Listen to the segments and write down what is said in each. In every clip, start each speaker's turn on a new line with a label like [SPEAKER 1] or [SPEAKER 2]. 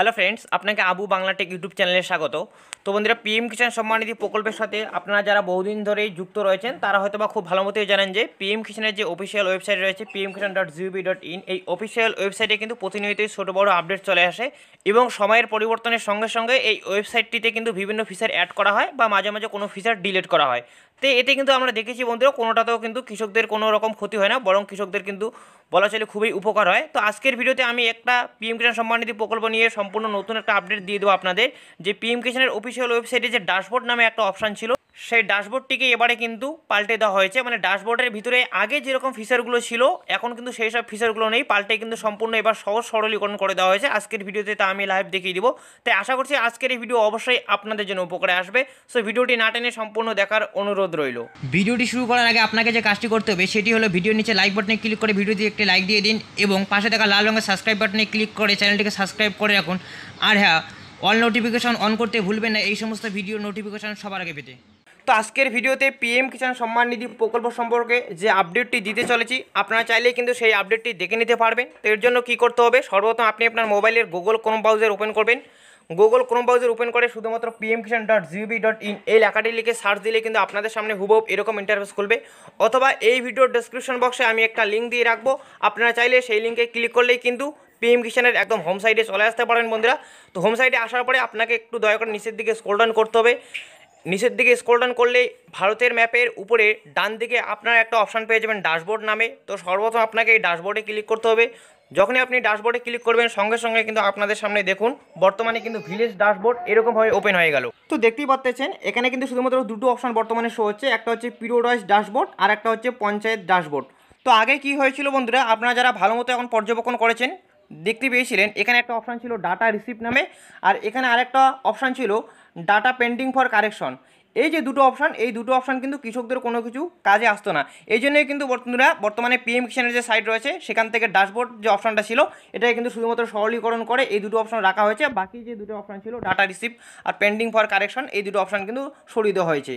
[SPEAKER 1] hello friends আপনাকে Abu Bangla take YouTube চ্যানেলে স্বাগত তো বন্ধুরা পিএম কিষাণ নিধি প্রকল্পের সাথে আপনারা যারা বহুদিন ধরেই যুক্ত রয়েছেন তারা হয়তো বা খুব ভালো মতোই জানেন যে পিএম কিষাণের যে অফিসিয়াল ওয়েবসাইট রয়েছে পিএম কিষাণ ডট জিওবি ডট ইন এই অফিসিয়াল ওয়েবসাইটে কিন্তু প্রতিনিয়তই ছোটো বড়ো আপডেট চলে আসে এবং সময়ের পরিবর্তনের সঙ্গে সঙ্গে এই ওয়েবসাইটটিতে কিন্তু বিভিন্ন ফিচার অ্যাড করা হয় বা মাঝে মাঝে কোনো ফিচার ডিলিট করা হয় তো এতে কিন্তু আমরা দেখেছি বন্ধুরা কোনোটাতেও কিন্তু কৃষকদের কোনো রকম ক্ষতি হয় না বরং কৃষকদের কিন্তু বলা চলে খুবই উপকার হয় তো আজকের ভিডিওতে আমি একটা পিএম কিষাণ সম্মানিধি প্রকল্প নিয়ে সম্পূর্ণ নতুন একটা আপডেট দিয়ে দেবো আপনাদের যে পিএম কিষাণের অফিসিয়াল ওয়েবসাইটে যে ড্যাশবোর্ড নামে একটা অপশান ছিল সেই ডাশবোর্ডটিকে এবারে কিন্তু পাল্টে দেওয়া হয়েছে মানে ডাশবোর্ডের ভিতরে আগে যেরকম ফিচারগুলো ছিল এখন কিন্তু সেই সব ফিচারগুলো নেই পাল্টে কিন্তু সম্পূর্ণ এবার সহজ সরলীকরণ করে দেওয়া হয়েছে আজকের ভিডিওতে তা আমি লাইভ দেখিয়ে দিব তাই আশা করছি আজকের এই ভিডিও অবশ্যই আপনাদের জন্য উপকারে আসবে সো ভিডিওটি না টেনে সম্পূর্ণ দেখার অনুরোধ রইল ভিডিওটি শুরু করার আগে আপনাকে যে কাজটি করতে হবে সেটি হলো ভিডিওর নিচে লাইক বাটনে ক্লিক করে ভিডিওটি একটি লাইক দিয়ে দিন এবং পাশে দেখা লাল রঙের সাবস্ক্রাইব বাটনে ক্লিক করে চ্যানেলটিকে সাবস্ক্রাইব করে রাখুন আর হ্যাঁ অল নোটিফিকেশন অন করতে ভুলবেন না এই সমস্ত ভিডিও নোটিফিকেশন সবার আগে পেতে তো আজকের ভিডিওতে পিএম কিষাণ সম্মান নিধি প্রকল্প সম্পর্কে যে আপডেটটি দিতে চলেছি আপনারা চাইলেই কিন্তু সেই আপডেটটি দেখে নিতে পারবেন তো এর জন্য কি করতে হবে সর্বপ্রথম আপনি আপনার মোবাইলের গুগল ক্রোম ব্রাউজার ওপেন করবেন গুগল ক্রোম ব্রাউজার ওপেন করে শুধুমাত্র পিএম কিষাণ ডট জিবি ডট ইন এই লেখাটি লিখে সার্চ দিলে কিন্তু আপনাদের সামনে হুবহু এরকম ইন্টারভেস খুলবে অথবা এই ভিডিওর ডেসক্রিপশন বক্সে আমি একটা লিঙ্ক দিয়ে রাখবো আপনারা চাইলে সেই লিঙ্কে ক্লিক করলেই কিন্তু পিএম কিষানের একদম হোম সাইডে চলে আসতে পারেন বন্ধুরা তো হোম সাইডে আসার পরে আপনাকে একটু দয়া করে নিচের দিকে স্কোল ডাউন করতে হবে নিচের দিকে ডান করলে ভারতের ম্যাপের উপরে ডান দিকে আপনারা একটা অপশান পেয়ে যাবেন ড্যাশবোর্ড নামে তো সর্বপ্রথম আপনাকে এই ড্যাশবোর্ডে ক্লিক করতে হবে যখনই আপনি ড্যাশবোর্ডে ক্লিক করবেন সঙ্গে সঙ্গে কিন্তু আপনাদের সামনে দেখুন বর্তমানে কিন্তু ভিলেজ ড্যাশবোর্ড এরকমভাবে ওপেন হয়ে গেল তো দেখতেই পাচ্ছেন এখানে কিন্তু শুধুমাত্র দুটো অপশান বর্তমানে শো হচ্ছে একটা হচ্ছে পিরিয়ডওয়াইজ ড্যাশবোর্ড আর একটা হচ্ছে পঞ্চায়েত ড্যাশবোর্ড তো আগে কি হয়েছিল বন্ধুরা আপনারা যারা ভালো মতো এখন পর্যবেক্ষণ করেছেন দেখতে পেয়েছিলেন এখানে একটা অপশান ছিল ডাটা রিসিভ নামে আর এখানে আরেকটা অপশান ছিল ডাটা পেন্ডিং ফর কারেকশন এই যে দুটো অপশান এই দুটো অপশান কিন্তু কৃষকদের কোনো কিছু কাজে আসতো না এই জন্যই কিন্তু বন্ধুরা বর্তমানে পিএম কিষানের যে সাইট রয়েছে সেখান থেকে ড্যাশবোর্ড যে অপশানটা ছিল এটাই কিন্তু শুধুমাত্র সরলীকরণ করে এই দুটো অপশান রাখা হয়েছে বাকি যে দুটো অপশান ছিল ডাটা রিসিভ আর পেন্ডিং ফর কারেকশন এই দুটো অপশান কিন্তু সরিয়ে দেওয়া হয়েছে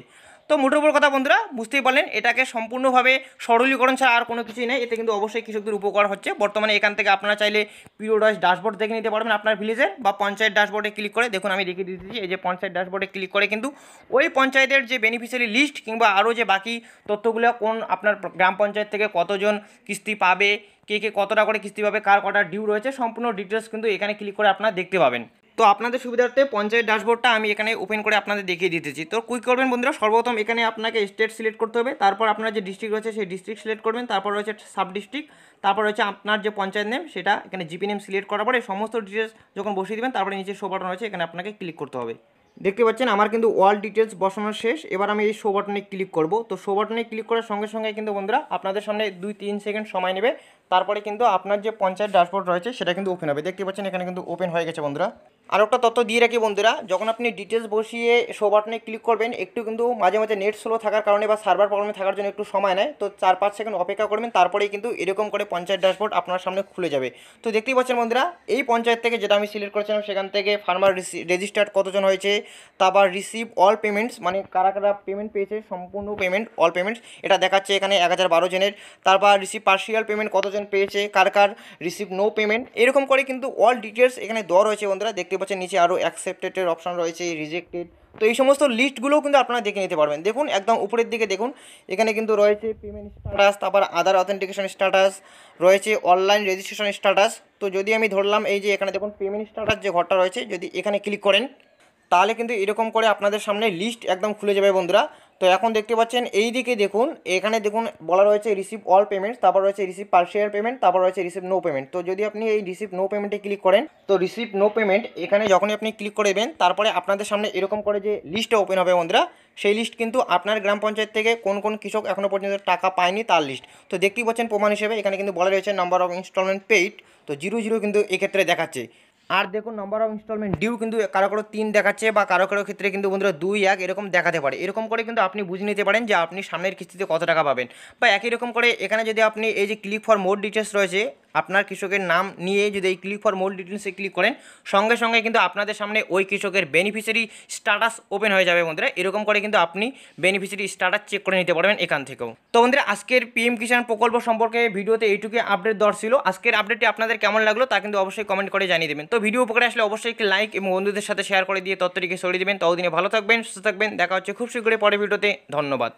[SPEAKER 1] তো মোটর উপর কথা বন্ধুরা বুঝতেই পারলেন এটাকে সম্পূর্ণভাবে সরলীকরণ ছাড়া আর কোনো কিছুই নেই এতে কিন্তু অবশ্যই কৃষকদের উপকার হচ্ছে বর্তমানে এখান থেকে আপনারা চাইলে পিওডাস ড্যাশবোর্ড দেখে নিতে পারবেন আপনার ভিলেজের বা পঞ্চায়েত ড্যাশবোর্ডে ক্লিক করে দেখুন আমি দেখিয়ে দিতেছি এই যে পঞ্চায়েত ড্যাশবোর্ডে ক্লিক করে কিন্তু ওই পঞ্চায়েতের যে বেনিফিশিয়ারি লিস্ট কিংবা আরও যে বাকি তথ্যগুলো কোন আপনার গ্রাম পঞ্চায়েত থেকে কতজন কিস্তি পাবে কে কে কতটা করে কিস্তি পাবে কার কটা ডিউ রয়েছে সম্পূর্ণ ডিটেলস কিন্তু এখানে ক্লিক করে আপনারা দেখতে পাবেন তো আপনাদের সুবিধার্থে পঞ্চায়েত ড্যাশবোর্ডটা আমি এখানে ওপেন করে আপনাদের দেখিয়ে দিতেছি তো কুইক করবেন বন্ধুরা সর্বপ্রথম এখানে আপনাকে স্টেট সিলেক্ট করতে হবে তারপর আপনার যে ডিস্ট্রিক্ট রয়েছে সেই ডিস্ট্রিক্ট সিলেক্ট করবেন তারপর রয়েছে সাব ডিস্ট্রিক্ট তারপর রয়েছে আপনার যে পঞ্চায়েত নেম সেটা এখানে জিপি নেম সিলেক্ট করার পরে সমস্ত ডিটেলস যখন বসিয়ে দেবেন তারপরে নিচে শো বাটন রয়েছে এখানে আপনাকে ক্লিক করতে হবে দেখতে পাচ্ছেন আমার কিন্তু অল ডিটেলস বসানো শেষ এবার আমি এই শো বাটনে ক্লিক করব তো শো বাটনে ক্লিক করার সঙ্গে সঙ্গে কিন্তু বন্ধুরা আপনাদের সামনে দুই তিন সেকেন্ড সময় নেবে তারপরে কিন্তু আপনার যে পঞ্চায়েত ড্যাশবোর্ড রয়েছে সেটা কিন্তু ওপেন হবে দেখতে পাচ্ছেন এখানে কিন্তু ওপেন হয়ে গেছে বন্ধুরা আর একটা তথ্য দিয়ে রাখি বন্ধুরা যখন আপনি ডিটেলস বসিয়ে শো বাটনে ক্লিক করবেন একটু কিন্তু মাঝে মাঝে নেট স্লো থাকার কারণে বা সার্ভার প্রবলেমে থাকার জন্য একটু সময় নেয় তো চার পাঁচ সেকেন্ড অপেক্ষা করবেন তারপরেই কিন্তু এরকম করে পঞ্চায়েত ড্যাশবোর্ড আপনার সামনে খুলে যাবে তো দেখতেই পাচ্ছেন বন্ধুরা এই পঞ্চায়েত থেকে যেটা আমি সিলেক্ট করেছিলাম সেখান থেকে ফার্মার রেজিস্টার্ড কতজন হয়েছে তারপর রিসিভ অল পেমেন্টস মানে কারা কারা পেমেন্ট পেয়েছে সম্পূর্ণ পেমেন্ট অল পেমেন্টস এটা দেখাচ্ছে এখানে এক হাজার বারো জনের তারপর রিসিভ পার্সিয়াল পেমেন্ট কতজন পেমেন্ট পেয়েছে কার কার রিসিভ নো পেমেন্ট এরকম করে কিন্তু অল ডিটেলস এখানে দেওয়া রয়েছে বন্ধুরা দেখতে পাচ্ছেন নিচে আরও অ্যাকসেপ্টেডের অপশান রয়েছে রিজেক্টেড তো এই সমস্ত লিস্টগুলোও কিন্তু আপনারা দেখে নিতে পারবেন দেখুন একদম উপরের দিকে দেখুন এখানে কিন্তু রয়েছে পেমেন্ট স্ট্যাটাস তারপর আধার অথেন্টিকেশন স্ট্যাটাস রয়েছে অনলাইন রেজিস্ট্রেশন স্ট্যাটাস তো যদি আমি ধরলাম এই যে এখানে দেখুন পেমেন্ট স্ট্যাটাস যে ঘরটা রয়েছে যদি এখানে ক্লিক করেন তাহলে কিন্তু এরকম করে আপনাদের সামনে লিস্ট একদম খুলে যাবে বন্ধুরা তো এখন দেখতে পাচ্ছেন এই দিকে দেখুন এখানে দেখুন বলা রয়েছে রিসিভ অল পেমেন্টস তারপর রয়েছে রিসিভ পার্সিয়াল পেমেন্ট তারপর রয়েছে রিসিভ নো পেমেন্ট তো যদি আপনি এই রিসিভ নো পেমেন্টে ক্লিক করেন তো রিসিভ নো পেমেন্ট এখানে যখনই আপনি ক্লিক করে দেবেন তারপরে আপনাদের সামনে এরকম করে যে লিস্টটা ওপেন হবে বন্ধুরা সেই লিস্ট কিন্তু আপনার গ্রাম পঞ্চায়েত থেকে কোন কোন কৃষক এখনও পর্যন্ত টাকা পায়নি তার লিস্ট তো দেখতেই পাচ্ছেন প্রমাণ হিসেবে এখানে কিন্তু বলা রয়েছে নাম্বার অফ ইনস্টলমেন্ট পেইড তো জিরো জিরো কিন্তু এক্ষেত্রে দেখাচ্ছে আর দেখুন নম্বর অফ ইনস্টলমেন্ট ডিউ কিন্তু কারো কারো তিন দেখাচ্ছে বা কারো কারো ক্ষেত্রে কিন্তু বন্ধুরা দুই এক এরকম দেখাতে পারে এরকম করে কিন্তু আপনি বুঝে নিতে পারেন যে আপনি সামনের কিস্তিতে কত টাকা পাবেন বা একই রকম করে এখানে যদি আপনি এই যে ক্লিক ফর মোর ডিটেলস রয়েছে আপনার কৃষকের নাম নিয়ে যদি এই ক্লিক ফর মোর ডিটেলসে ক্লিক করেন সঙ্গে সঙ্গে কিন্তু আপনাদের সামনে ওই কৃষকের বেনিফিশিয়ারি স্ট্যাটাস ওপেন হয়ে যাবে বন্ধুরা এরকম করে কিন্তু আপনি বেনিফিশিয়ারি স্ট্যাটাস চেক করে নিতে পারবেন এখান থেকেও তো বন্ধুরা আজকের পিএম কিষাণ প্রকল্প সম্পর্কে ভিডিওতে এইটুকু আপডেট দর ছিল আজকের আপডেটটি আপনাদের কেমন লাগলো তা কিন্তু অবশ্যই কমেন্ট করে জানিয়ে দেবেন তো ভিডিও উপকারে আসলে অবশ্যই একটি লাইক এবং বন্ধুদের সাথে শেয়ার করে দিয়ে তত্ত্বটিকে সরিয়ে দেবেন ততদিনে ভালো থাকবেন সুস্থ থাকবেন দেখা হচ্ছে খুব শীঘ্রই পরের ভিডিওতে ধন্যবাদ